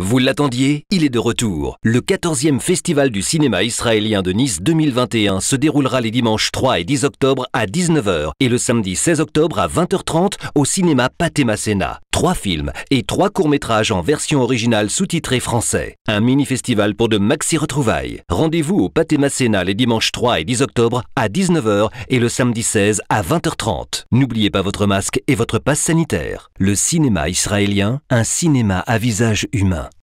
Vous l'attendiez Il est de retour. Le 14e Festival du cinéma israélien de Nice 2021 se déroulera les dimanches 3 et 10 octobre à 19h et le samedi 16 octobre à 20h30 au cinéma Pathé Masséna trois films et trois courts-métrages en version originale sous-titrée français. Un mini-festival pour de maxi-retrouvailles. Rendez-vous au Pâté Masséna les dimanches 3 et 10 octobre à 19h et le samedi 16 à 20h30. N'oubliez pas votre masque et votre passe sanitaire. Le cinéma israélien, un cinéma à visage humain.